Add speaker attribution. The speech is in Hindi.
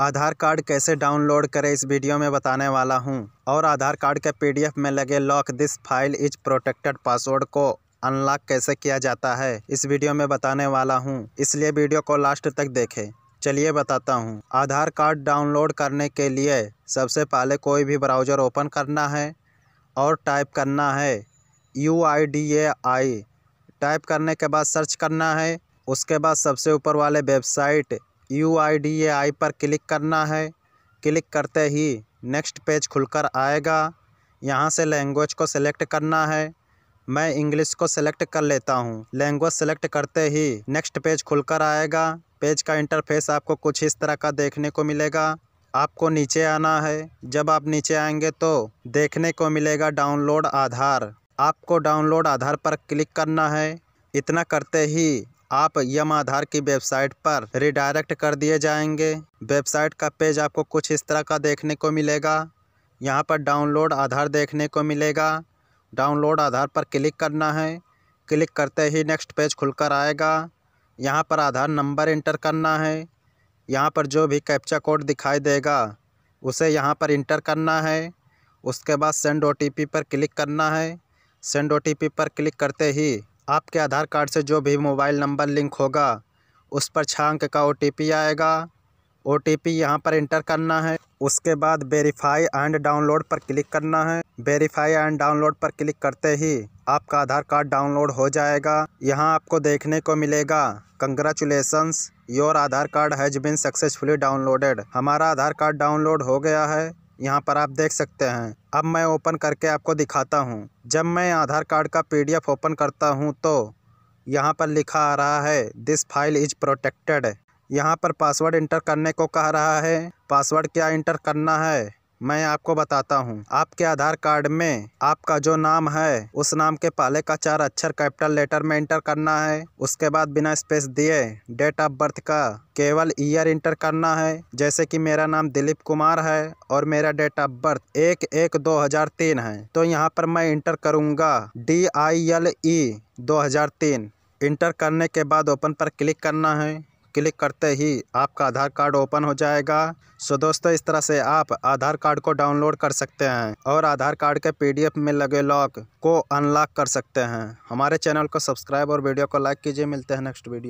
Speaker 1: आधार कार्ड कैसे डाउनलोड करें इस वीडियो में बताने वाला हूं और आधार कार्ड के पीडीएफ में लगे lock this file is protected password को अनलॉक कैसे किया जाता है इस वीडियो में बताने वाला हूं इसलिए वीडियो को लास्ट तक देखें चलिए बताता हूं आधार कार्ड डाउनलोड करने के लिए सबसे पहले कोई भी ब्राउज़र ओपन करना है और टाइप करना है U I D A I type करने के बाद सर्च करना है उसके बाद सबसे ऊपर वाले website U I D A I पर क्लिक करना है क्लिक करते ही नेक्स्ट पेज खुलकर आएगा यहाँ से लैंग्वेज को सेलेक्ट करना है मैं इंग्लिश को सेलेक्ट कर लेता हूँ लैंग्वेज सेलेक्ट करते ही नेक्स्ट पेज खुलकर आएगा पेज का इंटरफेस आपको कुछ इस तरह का देखने को मिलेगा आपको नीचे आना है जब आप नीचे आएंगे तो देखने को मिलेगा डाउनलोड आधार आपको डाउनलोड आधार पर क्लिक करना है इतना करते ही आप यम आधार की वेबसाइट पर रिडायरेक्ट कर दिए जाएंगे वेबसाइट का पेज आपको कुछ इस तरह का देखने को मिलेगा यहाँ पर डाउनलोड आधार देखने को मिलेगा डाउनलोड आधार पर क्लिक करना है क्लिक करते ही नेक्स्ट पेज खुलकर आएगा यहाँ पर आधार नंबर इंटर करना है यहाँ पर जो भी कैप्चा कोड दिखाई देगा उसे यहाँ पर इंटर करना है उसके बाद सेंड ओ पर क्लिक करना है सेंड ओ पर क्लिक करते ही आपके आधार कार्ड से जो भी मोबाइल नंबर लिंक होगा उस पर छः अंक का ओ आएगा ओ टी पी यहाँ पर इंटर करना है उसके बाद वेरीफाई एंड डाउनलोड पर क्लिक करना है वेरीफाई एंड डाउनलोड पर क्लिक करते ही आपका आधार कार्ड डाउनलोड हो जाएगा यहाँ आपको देखने को मिलेगा congratulations your Aadhaar card has been successfully downloaded हमारा आधार कार्ड डाउनलोड हो गया है यहाँ पर आप देख सकते हैं अब मैं ओपन करके आपको दिखाता हूँ जब मैं आधार कार्ड का पीडीएफ ओपन करता हूँ तो यहाँ पर लिखा आ रहा है दिस फाइल इज प्रोटेक्टेड यहाँ पर पासवर्ड इंटर करने को कह रहा है पासवर्ड क्या इंटर करना है मैं आपको बताता हूँ आपके आधार कार्ड में आपका जो नाम है उस नाम के पहले का चार अक्षर कैपिटल लेटर में इंटर करना है उसके बाद बिना स्पेस दिए डेट ऑफ बर्थ का केवल ईयर इंटर करना है जैसे कि मेरा नाम दिलीप कुमार है और मेरा डेट ऑफ बर्थ एक एक दो हजार तीन है तो यहाँ पर मैं इंटर करूँगा डी आई एल ई दो हजार तीन इंटर करने के बाद ओपन पर क्लिक करना है क्लिक करते ही आपका आधार कार्ड ओपन हो जाएगा सो दोस्तों इस तरह से आप आधार कार्ड को डाउनलोड कर सकते हैं और आधार कार्ड के पीडीएफ में लगे लॉक को अनलॉक कर सकते हैं हमारे चैनल को सब्सक्राइब और वीडियो को लाइक कीजिए मिलते हैं नेक्स्ट वीडियो